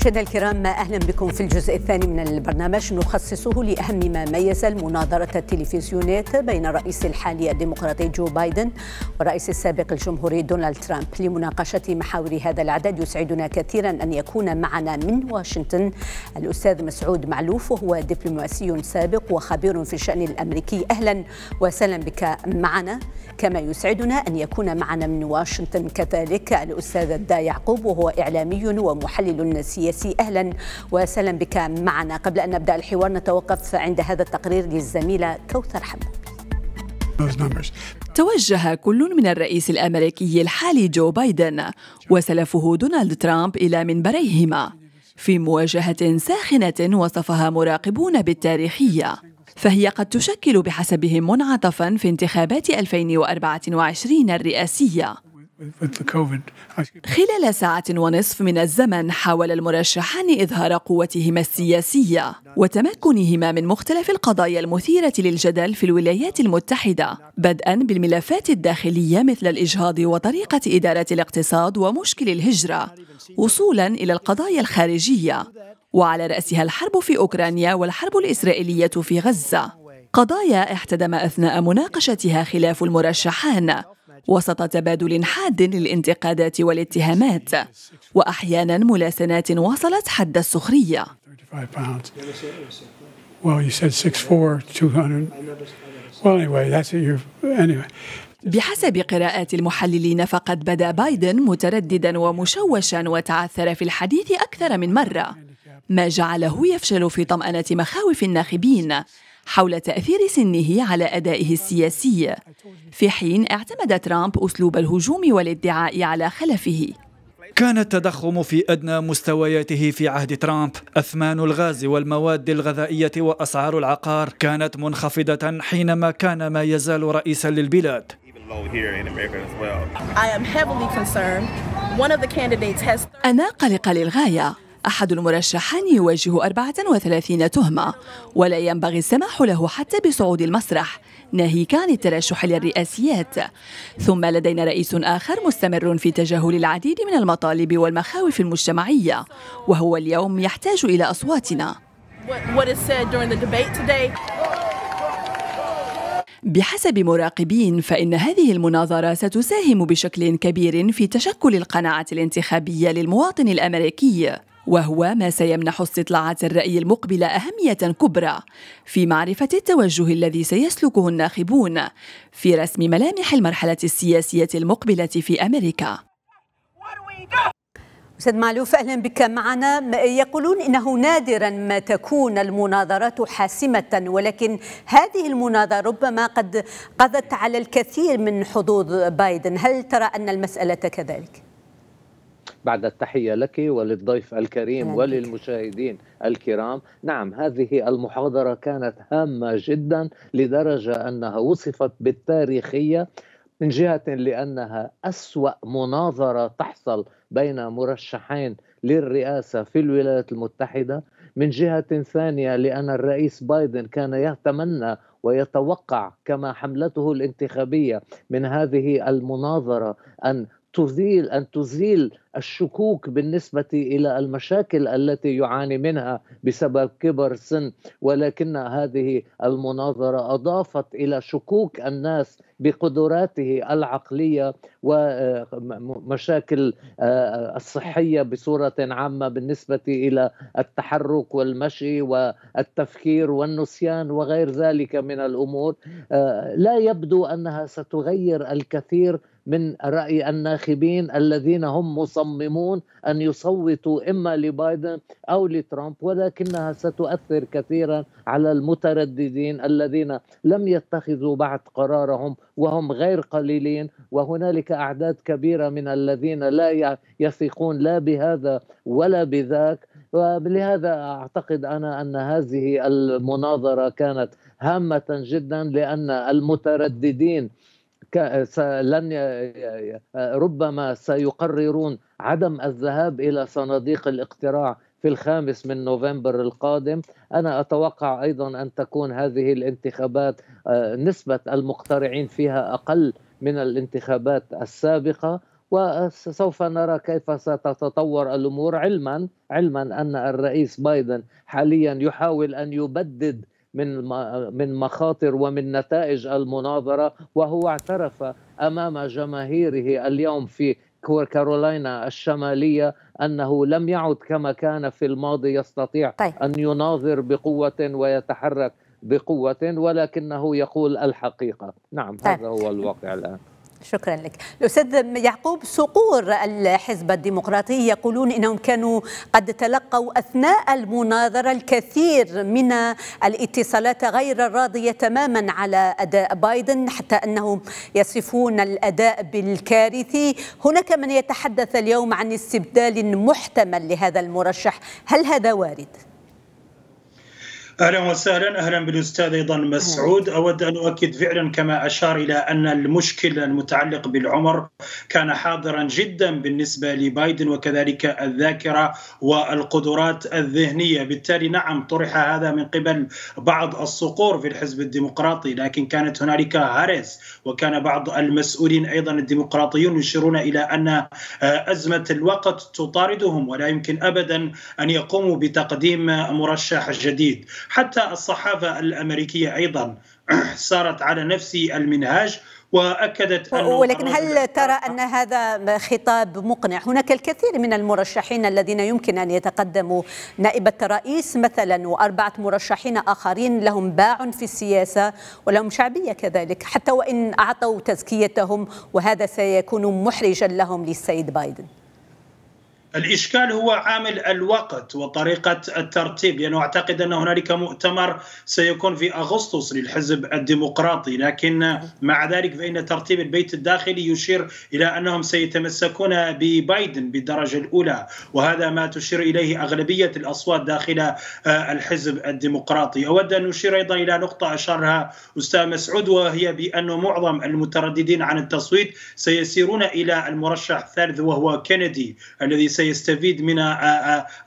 مشاهدينا الكرام اهلا بكم في الجزء الثاني من البرنامج نخصصه لاهم ما ميز المناظره التلفزيونيه بين الرئيس الحالي الديمقراطي جو بايدن والرئيس السابق الجمهوري دونالد ترامب لمناقشه محاور هذا العدد يسعدنا كثيرا ان يكون معنا من واشنطن الاستاذ مسعود معلوف وهو دبلوماسي سابق وخبير في الشان الامريكي اهلا وسهلا بك معنا كما يسعدنا ان يكون معنا من واشنطن كذلك الاستاذ الدا يعقوب وهو اعلامي ومحلل سياسي الرئاسي أهلا وسهلا بك معنا قبل أن نبدأ الحوار نتوقف عند هذا التقرير للزميلة كوثر حمود توجه كل من الرئيس الامريكي الحالي جو بايدن وسلفه دونالد ترامب الى منبريهما في مواجهه ساخنه وصفها مراقبون بالتاريخيه فهي قد تشكل بحسبهم منعطفا في انتخابات 2024 الرئاسيه خلال ساعة ونصف من الزمن حاول المرشحان إظهار قوتهما السياسية وتمكنهما من مختلف القضايا المثيرة للجدل في الولايات المتحدة بدءا بالملفات الداخلية مثل الإجهاض وطريقة إدارة الاقتصاد ومشكل الهجرة وصولا إلى القضايا الخارجية وعلى رأسها الحرب في أوكرانيا والحرب الإسرائيلية في غزة قضايا احتدم أثناء مناقشتها خلاف المرشحان وسط تبادل حاد للانتقادات والاتهامات واحيانا ملاسنات وصلت حد السخريه بحسب قراءات المحللين فقد بدا بايدن مترددا ومشوشا وتعثر في الحديث اكثر من مره ما جعله يفشل في طمانه مخاوف الناخبين حول تأثير سنه على أدائه السياسي في حين اعتمد ترامب أسلوب الهجوم والادعاء على خلفه كان التضخم في أدنى مستوياته في عهد ترامب أثمان الغاز والمواد الغذائية وأسعار العقار كانت منخفضة حينما كان ما يزال رئيسا للبلاد أنا قلق للغاية أحد المرشحين يواجه 34 تهمة ولا ينبغي السماح له حتى بصعود المسرح ناهيك عن الترشح للرئاسيات ثم لدينا رئيس آخر مستمر في تجاهل العديد من المطالب والمخاوف المجتمعية وهو اليوم يحتاج إلى أصواتنا بحسب مراقبين فإن هذه المناظرة ستساهم بشكل كبير في تشكل القناعة الانتخابية للمواطن الأمريكي وهو ما سيمنح استطلاعات الرأي المقبلة أهمية كبرى في معرفة التوجه الذي سيسلكه الناخبون في رسم ملامح المرحلة السياسية المقبلة في أمريكا أستاذ معلوف أهلا بك معنا يقولون إنه نادرا ما تكون المناظرات حاسمة ولكن هذه المناظرة ربما قد قضت على الكثير من حظوظ بايدن هل ترى أن المسألة كذلك؟ بعد التحية لك وللضيف الكريم وللمشاهدين الكرام نعم هذه المحاضرة كانت هامة جدا لدرجة أنها وصفت بالتاريخية من جهة لأنها أسوأ مناظرة تحصل بين مرشحين للرئاسة في الولايات المتحدة من جهة ثانية لأن الرئيس بايدن كان يتمنى ويتوقع كما حملته الانتخابية من هذه المناظرة أن تزيل ان تزيل الشكوك بالنسبه الى المشاكل التي يعاني منها بسبب كبر السن ولكن هذه المناظره اضافت الى شكوك الناس بقدراته العقليه ومشاكل آه، الصحيه بصوره عامه بالنسبه الى التحرك والمشي والتفكير والنسيان وغير ذلك من الامور آه، لا يبدو انها ستغير الكثير من رأي الناخبين الذين هم مصممون أن يصوتوا إما لبايدن أو لترامب ولكنها ستؤثر كثيرا على المترددين الذين لم يتخذوا بعد قرارهم وهم غير قليلين وهنالك أعداد كبيرة من الذين لا يثقون لا بهذا ولا بذاك ولهذا أعتقد أنا أن هذه المناظرة كانت هامة جدا لأن المترددين لن ربما سيقررون عدم الذهاب الى صناديق الاقتراع في الخامس من نوفمبر القادم انا اتوقع ايضا ان تكون هذه الانتخابات آه، نسبه المقترعين فيها اقل من الانتخابات السابقه وسوف نرى كيف ستتطور الامور علما علما ان الرئيس بايدن حاليا يحاول ان يبدد من من مخاطر ومن نتائج المناظره وهو اعترف امام جماهيره اليوم في كارولينا الشماليه انه لم يعد كما كان في الماضي يستطيع طيب. ان يناظر بقوه ويتحرك بقوه ولكنه يقول الحقيقه نعم طيب. هذا هو الواقع الان شكرا لك الأستاذ يعقوب صقور الحزب الديمقراطي يقولون إنهم كانوا قد تلقوا أثناء المناظرة الكثير من الاتصالات غير الراضية تماما على أداء بايدن حتى أنهم يصفون الأداء بالكارثي هناك من يتحدث اليوم عن استبدال محتمل لهذا المرشح هل هذا وارد؟ اهلا وسهلا اهلا بالاستاذ ايضا مسعود اود ان اؤكد فعلا كما اشار الى ان المشكل المتعلق بالعمر كان حاضرا جدا بالنسبه لبايدن وكذلك الذاكره والقدرات الذهنيه بالتالي نعم طرح هذا من قبل بعض الصقور في الحزب الديمقراطي لكن كانت هنالك هاريس وكان بعض المسؤولين ايضا الديمقراطيون يشيرون الى ان ازمه الوقت تطاردهم ولا يمكن ابدا ان يقوموا بتقديم مرشح جديد حتى الصحافة الأمريكية أيضا سارت على نفس المنهاج واكدت أنه ولكن هل ترى ان هذا خطاب مقنع؟ هناك الكثير من المرشحين الذين يمكن ان يتقدموا نائبه الرئيس مثلا واربعه مرشحين اخرين لهم باع في السياسه ولهم شعبيه كذلك حتى وان اعطوا تزكيتهم وهذا سيكون محرجا لهم للسيد بايدن. الإشكال هو عامل الوقت وطريقة الترتيب لأنه يعني أعتقد أن هنالك مؤتمر سيكون في أغسطس للحزب الديمقراطي لكن مع ذلك فإن ترتيب البيت الداخلي يشير إلى أنهم سيتمسكون ببايدن بالدرجة الأولى وهذا ما تشير إليه أغلبية الأصوات داخل آه، الحزب الديمقراطي أود أن أشير أيضا إلى نقطة أشارها أستاذ مسعود وهي بأن معظم المترددين عن التصويت سيسيرون إلى المرشح الثالث وهو كندي الذي سيستفيد من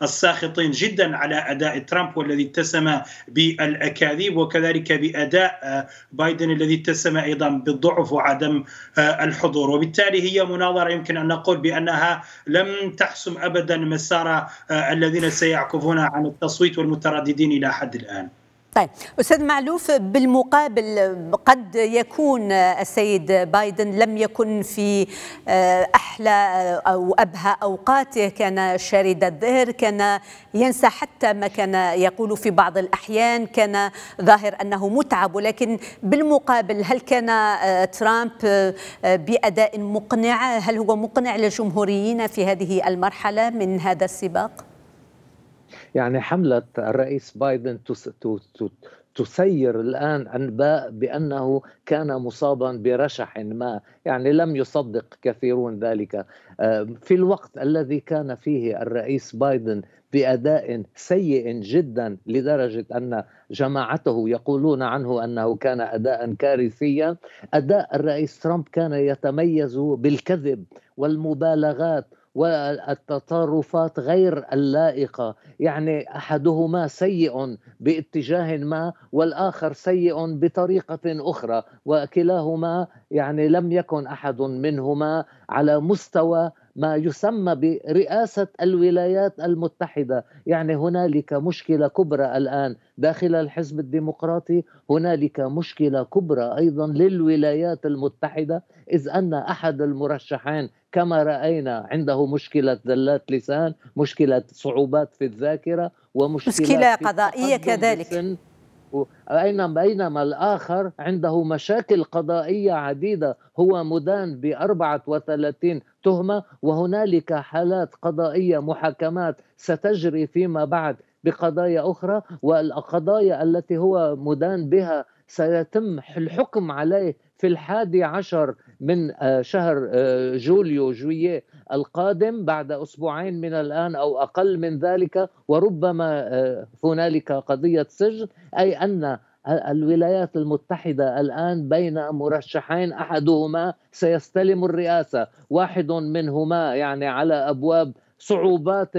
الساخطين جدا على اداء ترامب والذي اتسم بالاكاذيب وكذلك باداء آه، بايدن الذي اتسم ايضا بالضعف وعدم آه، الحضور وبالتالي هي مناظره يمكن ان نقول بانها لم تحسم ابدا مسار آه، الذين سيعكفون عن التصويت والمترددين الى حد الان طيب استاذ معلوف بالمقابل قد يكون السيد بايدن لم يكن في آه، احلى آه، او ابهى اوقاته كان شارد الظهر كان ينسى حتى ما كان يقول في بعض الاحيان كان ظاهر انه متعب ولكن بالمقابل هل كان آه، ترامب باداء مقنع هل هو مقنع للجمهوريين في هذه المرحله من هذا السباق؟ يعني حملة الرئيس بايدن تسير الآن أنباء بأنه كان مصابا برشح ما يعني لم يصدق كثيرون ذلك آه، في الوقت الذي كان فيه الرئيس بايدن بأداء سيء جدا لدرجة أن جماعته يقولون عنه أنه كان أداء كارثيا أداء الرئيس ترامب كان يتميز بالكذب والمبالغات والتطرفات غير اللائقة يعني أحدهما سيء باتجاه ما والآخر سيء بطريقة أخرى وكلاهما يعني لم يكن أحد منهما على مستوى ما يسمى برئاسة الولايات المتحدة يعني هنالك مشكلة كبرى الآن داخل الحزب الديمقراطي هنالك مشكلة كبرى أيضا للولايات المتحدة إذ أن أحد المرشحين كما راينا عنده مشكله ذلات لسان مشكله صعوبات في الذاكره ومشكله مشكله قضائيه كذلك أينما بينما الآخر عنده مشاكل قضائية عديدة هو مدان ب 34 تهمة وهنالك حالات قضائية محاكمات ستجري فيما بعد بقضايا أخرى والقضايا التي هو مدان بها سيتم الحكم عليه في الحادي عشر من آه، شهر آه، جوليو جوييه القادم بعد أسبوعين من الآن أو أقل من ذلك وربما آه، هنالك قضية سجن أي أن الولايات المتحدة الآن بين مرشحين أحدهما سيستلم الرئاسة واحد منهما يعني على أبواب صعوبات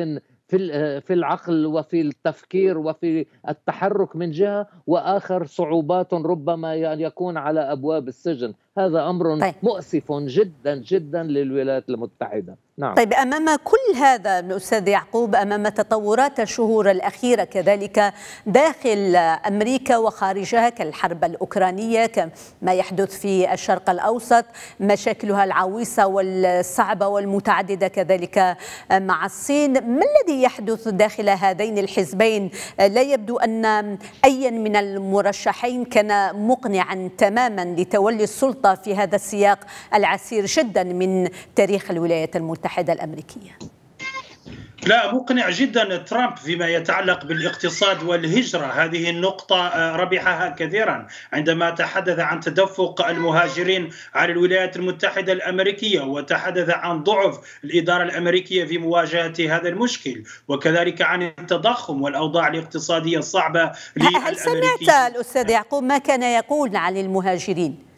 في في العقل وفي التفكير وفي التحرك من جهه واخر صعوبات ربما يعني يكون على ابواب السجن هذا امر طيب. مؤسف جدا جدا للولايات المتحده نعم. طيب أمام كل هذا الأستاذ يعقوب أمام تطورات الشهور الأخيرة كذلك داخل أمريكا وخارجها كالحرب الأوكرانية كما يحدث في الشرق الأوسط مشاكلها العويصة والصعبة والمتعددة كذلك مع الصين ما الذي يحدث داخل هذين الحزبين لا يبدو أن أيا من المرشحين كان مقنعا تماما لتولي السلطة في هذا السياق العسير جدا من تاريخ الولايات المتحدة المتحدة الأمريكية لا مقنع جدا ترامب فيما يتعلق بالاقتصاد والهجرة هذه النقطة آه، ربحها كثيرا عندما تحدث عن تدفق المهاجرين على الولايات المتحدة الأمريكية وتحدث عن ضعف الإدارة الأمريكية في مواجهة هذا المشكل وكذلك عن التضخم والأوضاع الاقتصادية الصعبة هل سمعت الأستاذ يعقوب ما كان يقول عن المهاجرين؟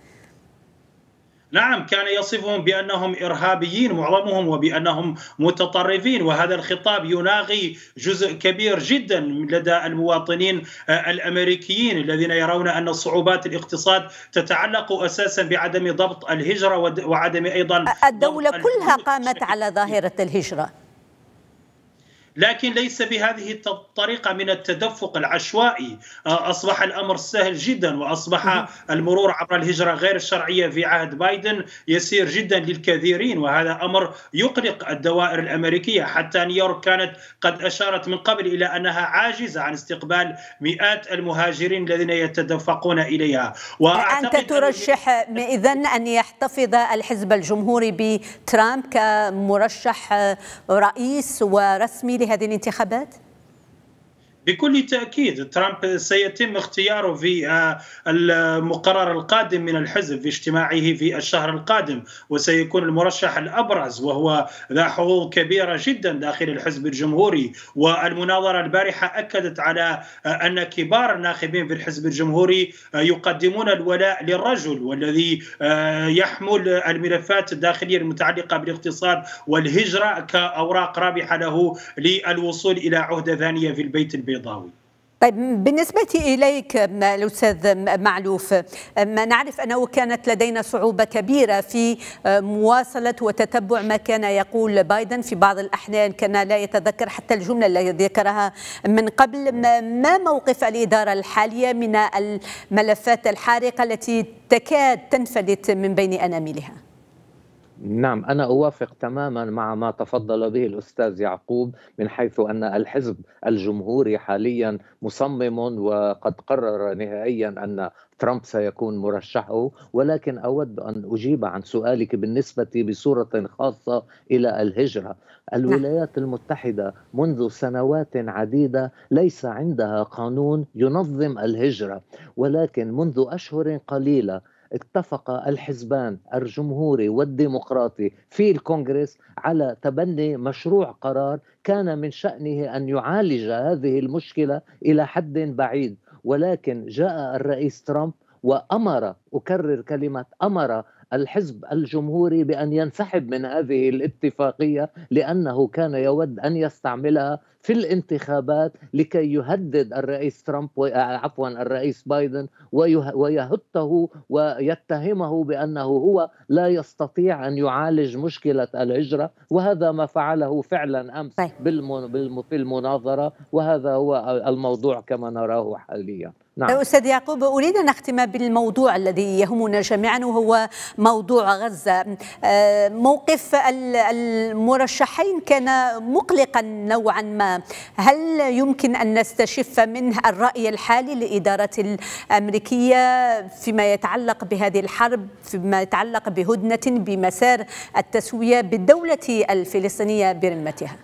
نعم كان يصفهم بانهم ارهابيين معظمهم وبانهم متطرفين وهذا الخطاب يناغي جزء كبير جدا لدى المواطنين الامريكيين الذين يرون ان صعوبات الاقتصاد تتعلق اساسا بعدم ضبط الهجره وعدم ايضا الدوله كلها قامت على ظاهره الهجره لكن ليس بهذه الطريقه من التدفق العشوائي آه، اصبح الامر سهل جدا واصبح المرور عبر الهجره غير الشرعيه في عهد بايدن يسير جدا للكثيرين وهذا امر يقلق الدوائر الامريكيه حتى نيويورك كانت قد اشارت من قبل الى انها عاجزه عن استقبال مئات المهاجرين الذين يتدفقون اليها وأنت ترشح اذا ان يحتفظ الحزب الجمهوري بترامب كمرشح رئيس ورسمي لهذه الانتخابات؟ بكل تاكيد ترامب سيتم اختياره في آه، المقرر القادم من الحزب في اجتماعه في الشهر القادم وسيكون المرشح الابرز وهو ذا حظوظ كبيره جدا داخل الحزب الجمهوري والمناظره البارحه اكدت على آه، ان كبار الناخبين في الحزب الجمهوري آه، يقدمون الولاء للرجل والذي يحمل الملفات الداخليه المتعلقه بالاقتصاد والهجره كاوراق رابحه له للوصول الى عهده ثانيه في البيت البيت البيضاوي طيب بالنسبة إليك الأستاذ معلوف ما نعرف أنه كانت لدينا صعوبة كبيرة في مواصلة وتتبع ما كان يقول بايدن في بعض الأحيان كان لا يتذكر حتى الجملة التي ذكرها من قبل ما موقف الإدارة الحالية من الملفات الحارقة التي تكاد تنفلت من بين أناملها نعم أنا أوافق تماما مع ما تفضل به الأستاذ يعقوب من حيث أن الحزب الجمهوري حاليا مصمم وقد قرر نهائيا أن ترامب سيكون مرشحه ولكن أود أن أجيب عن سؤالك بالنسبة بصورة خاصة إلى الهجرة الولايات نعم. المتحدة منذ سنوات عديدة ليس عندها قانون ينظم الهجرة ولكن منذ أشهر قليلة اتفق الحزبان الجمهوري والديمقراطي في الكونغرس على تبني مشروع قرار كان من شأنه أن يعالج هذه المشكلة إلى حد بعيد ولكن جاء الرئيس ترامب وامر اكرر كلمه امر الحزب الجمهوري بان ينسحب من هذه الاتفاقيه لانه كان يود ان يستعملها في الانتخابات لكي يهدد الرئيس ترامب آه، عفوا الرئيس بايدن ويهته ويتهمه بانه هو لا يستطيع ان يعالج مشكله الهجره وهذا ما فعله فعلا امس في المناظره وهذا هو الموضوع كما نراه حاليا نعم. أستاذ يعقوب أريد أن أختم بالموضوع الذي يهمنا جميعا وهو موضوع غزة آه، موقف المرشحين كان مقلقا نوعا ما هل يمكن أن نستشف منه الرأي الحالي لإدارة الأمريكية فيما يتعلق بهذه الحرب فيما يتعلق بهدنة بمسار التسوية بالدولة الفلسطينية برمتها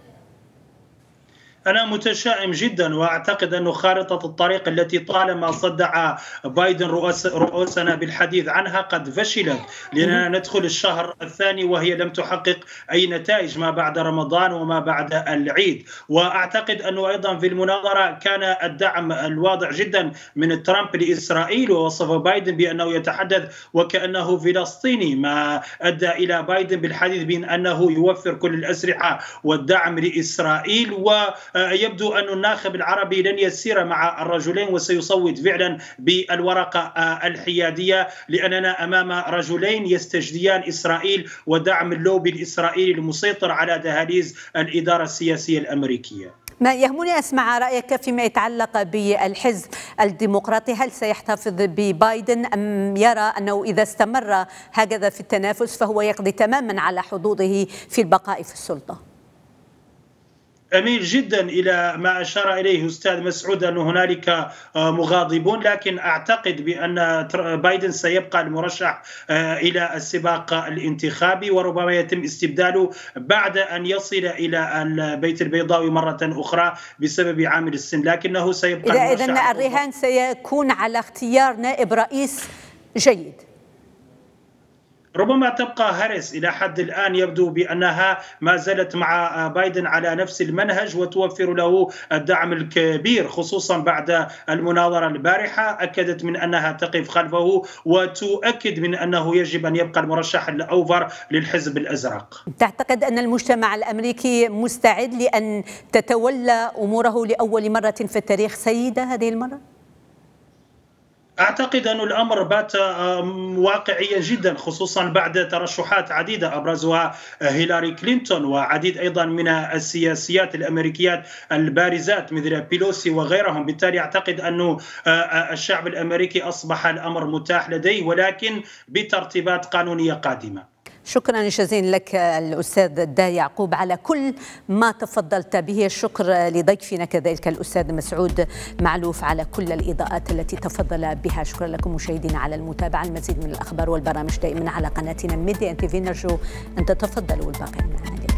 أنا متشائم جدا وأعتقد أن خارطة الطريق التي طالما صدع بايدن رؤوسنا بالحديث عنها قد فشلت لأننا ندخل الشهر الثاني وهي لم تحقق أي نتائج ما بعد رمضان وما بعد العيد وأعتقد أنه أيضا في المناظرة كان الدعم الواضح جدا من ترامب لإسرائيل ووصف بايدن بأنه يتحدث وكأنه فلسطيني ما أدى إلى بايدن بالحديث بأنه يوفر كل الأسلحة والدعم لإسرائيل و آه، يبدو أن الناخب العربي لن يسير مع الرجلين وسيصوت فعلا بالورقة آه، الحيادية لأننا أمام رجلين يستجديان إسرائيل ودعم اللوبي الإسرائيلي المسيطر على دهاليز الإدارة السياسية الأمريكية ما يهمني أسمع رأيك فيما يتعلق بالحزب الديمقراطي هل سيحتفظ ببايدن أم يرى أنه إذا استمر هكذا في التنافس فهو يقضي تماما على حظوظه في البقاء في السلطة أميل جدا إلى ما أشار إليه أستاذ مسعود أن هنالك آه، مغاضبون لكن أعتقد بأن بايدن سيبقى المرشح آه، إلى السباق الانتخابي وربما يتم استبداله بعد أن يصل إلى البيت البيضاوي مرة أخرى بسبب عامل السن لكنه سيبقى إذا المرشح إذا الرهان سيكون على اختيار نائب رئيس جيد ربما تبقى هاريس الى حد الان يبدو بانها ما زالت مع بايدن على نفس المنهج وتوفر له الدعم الكبير خصوصا بعد المناظره البارحه اكدت من انها تقف خلفه وتؤكد من انه يجب ان يبقى المرشح الاوفر للحزب الازرق. تعتقد ان المجتمع الامريكي مستعد لان تتولى اموره لاول مره في التاريخ سيده هذه المره؟ اعتقد ان الامر بات واقعيا جدا خصوصا بعد ترشحات عديده ابرزها آه، هيلاري كلينتون وعديد ايضا من السياسيات الامريكيات البارزات مثل بيلوسي وغيرهم بالتالي اعتقد انه آه، آه، الشعب الامريكي اصبح الامر متاح لديه ولكن بترتيبات قانونيه قادمه شكرا جزيلا لك الأستاذ دا يعقوب على كل ما تفضلت به الشكر لضيفنا كذلك الأستاذ مسعود معلوف على كل الإضاءات التي تفضل بها شكرا لكم مشاهدينا على المتابعة المزيد من الأخبار والبرامج دائما على قناتنا ميديا تي في نرجو أن تتفضلوا الباقي معنا